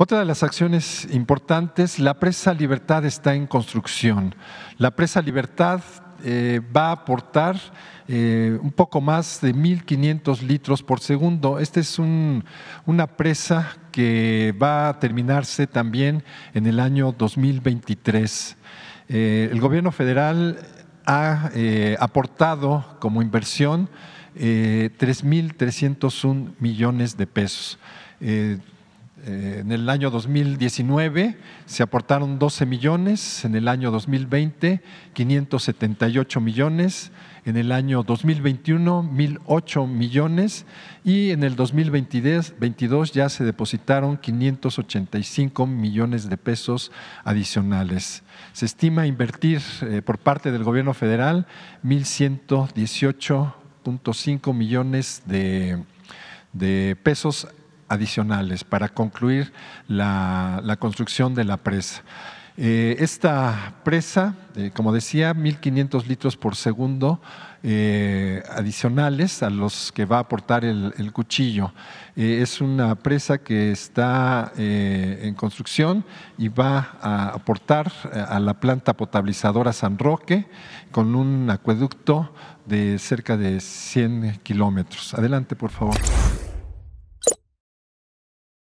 Otra de las acciones importantes, la presa Libertad está en construcción. La presa Libertad eh, va a aportar eh, un poco más de 1.500 litros por segundo. Esta es una presa que va a terminarse también en el año 2023. Eh, el gobierno federal ha aportado como inversión 3.301 millones de pesos. Eh, en el año 2019 se aportaron 12 millones, en el año 2020 578 millones, en el año 2021 1.008 millones y en el 2022 ya se depositaron 585 millones de pesos adicionales. Se estima invertir eh, por parte del gobierno federal 1.118.5 millones de, de pesos adicionales para concluir la, construcción de la presa. Eh, esta presa, eh, como decía, 1.500 litros por segundo eh, adicionales a los que va a aportar el, el cuchillo. es una presa que está en construcción y va a aportar a la planta potabilizadora San Roque con un acueducto de cerca de 100 kilómetros. Adelante, por favor.